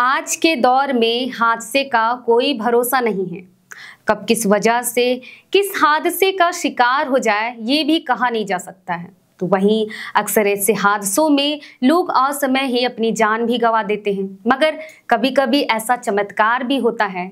आज के दौर में हादसे का कोई भरोसा नहीं है कब किस वजह से किस हादसे का शिकार हो जाए ये भी कहा नहीं जा सकता है तो वहीं अक्सर ऐसे हादसों में लोग असमय ही अपनी जान भी गंवा देते हैं मगर कभी कभी ऐसा चमत्कार भी होता है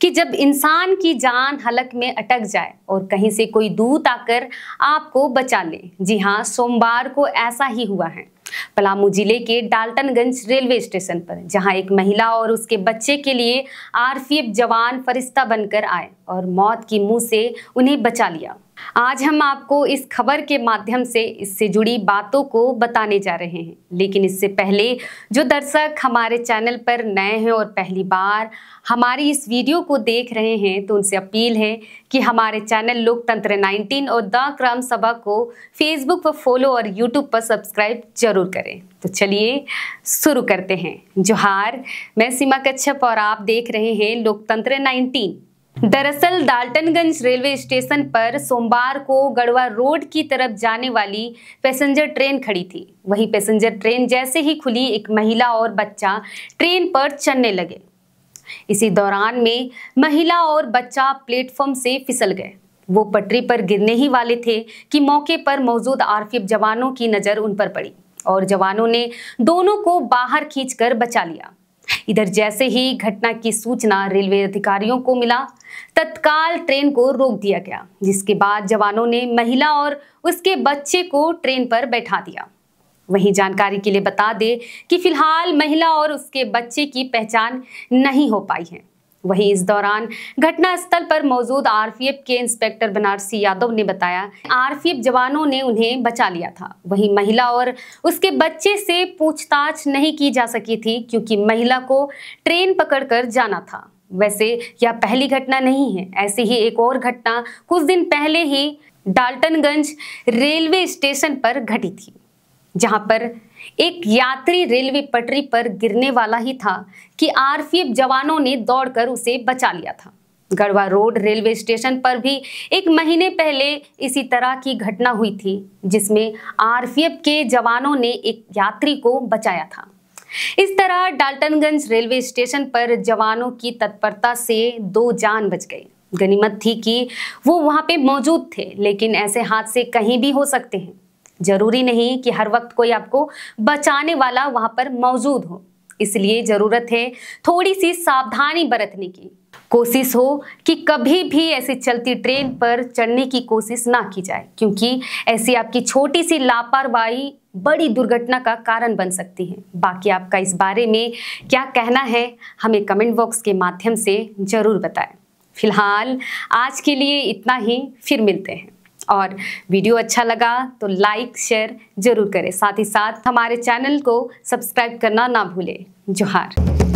कि जब इंसान की जान हलक में अटक जाए और कहीं से कोई दूत आकर आपको बचा ले जी हाँ सोमवार को ऐसा ही हुआ है पलामू जिले के डाल्टनगंज रेलवे स्टेशन पर जहां एक महिला और उसके बच्चे के लिए आरपीएफ जवान फरिश्ता बनकर आए और मौत की मुंह से उन्हें बचा लिया आज हम आपको इस खबर के माध्यम से इससे जुड़ी बातों को बताने जा रहे हैं लेकिन इससे पहले जो दर्शक हमारे चैनल पर नए हैं और पहली बार हमारी इस वीडियो को देख रहे हैं तो उनसे अपील है कि हमारे चैनल लोकतंत्र 19 और द क्रम सभा को फेसबुक पर फॉलो और यूट्यूब पर सब्सक्राइब जरूर करें तो चलिए शुरू करते हैं जोहार मैं सीमा कच्छप और आप देख रहे हैं लोकतंत्र नाइनटीन दरअसल डाल्टनगंज रेलवे स्टेशन पर सोमवार को गढ़वा रोड की तरफ जाने वाली पैसेंजर ट्रेन खड़ी थी वही पैसेंजर ट्रेन जैसे ही खुली एक महिला और बच्चा ट्रेन पर चलने लगे इसी दौरान में महिला और बच्चा प्लेटफॉर्म से फिसल गए वो पटरी पर गिरने ही वाले थे कि मौके पर मौजूद आरपीएफ जवानों की नज़र उन पर पड़ी और जवानों ने दोनों को बाहर खींचकर बचा लिया इधर जैसे ही घटना की सूचना रेलवे अधिकारियों को मिला तत्काल ट्रेन को रोक दिया गया जिसके बाद जवानों ने महिला और उसके बच्चे को ट्रेन पर बैठा दिया वहीं जानकारी के लिए बता दे कि फिलहाल महिला और उसके बच्चे की पहचान नहीं हो पाई है वहीं इस दौरान घटनास्थल पर मौजूद आरपीएफ के इंस्पेक्टर बनारसी यादव ने बताया आरपीएफ जवानों ने उन्हें बचा लिया था वहीं महिला और उसके बच्चे से पूछताछ नहीं की जा सकी थी क्योंकि महिला को ट्रेन पकड़कर जाना था वैसे यह पहली घटना नहीं है ऐसी ही एक और घटना कुछ दिन पहले ही डाल्टनगंज रेलवे स्टेशन पर घटी थी जहां पर एक यात्री रेलवे पटरी पर गिरने वाला ही था कि आरपीएफ जवानों ने दौड़कर उसे बचा लिया था गढ़वा रोड रेलवे स्टेशन पर भी एक महीने पहले इसी तरह की घटना हुई थी जिसमें आरपीएफ के जवानों ने एक यात्री को बचाया था इस तरह डाल्टनगंज रेलवे स्टेशन पर जवानों की तत्परता से दो जान बच गई गनीमत थी कि वो वहां पे मौजूद थे लेकिन ऐसे हादसे कहीं भी हो सकते हैं जरूरी नहीं कि हर वक्त कोई आपको बचाने वाला वहां पर मौजूद हो इसलिए ज़रूरत है थोड़ी सी सावधानी बरतने की कोशिश हो कि कभी भी ऐसी चलती ट्रेन पर चढ़ने की कोशिश ना की जाए क्योंकि ऐसी आपकी छोटी सी लापरवाही बड़ी दुर्घटना का कारण बन सकती है बाकी आपका इस बारे में क्या कहना है हमें कमेंट बॉक्स के माध्यम से ज़रूर बताएं फिलहाल आज के लिए इतना ही फिर मिलते हैं और वीडियो अच्छा लगा तो लाइक शेयर जरूर करें साथ ही साथ हमारे चैनल को सब्सक्राइब करना ना भूलें जोहार